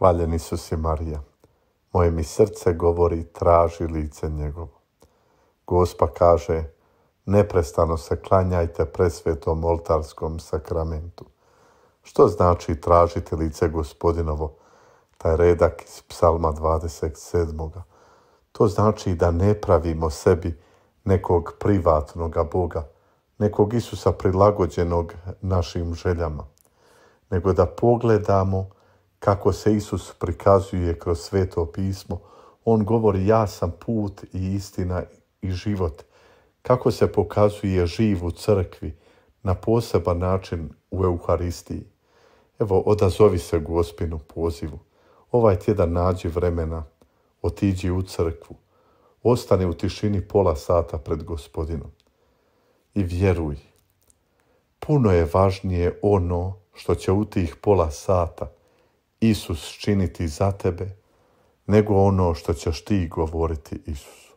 Hvaljen Isus je Marija. Moje mi srce govori, traži lice njegovo. Gospa kaže, neprestano se klanjajte presvetom oltarskom sakramentu. Što znači tražiti lice gospodinovo? Taj redak iz psalma 27. To znači da ne pravimo sebi nekog privatnoga Boga, nekog Isusa prilagođenog našim željama, nego da pogledamo kako se Isus prikazuje kroz sveto pismo, on govori ja sam put i istina i život. Kako se pokazuje živ u crkvi na poseban način u Euharistiji. Evo, odazovi se gospinu pozivu. Ovaj tjedan nađi vremena, otiđi u crkvu, ostani u tišini pola sata pred gospodinom i vjeruj. Puno je važnije ono što će u tih pola sata Isus činiti za tebe, nego ono što ćeš ti govoriti Isusu.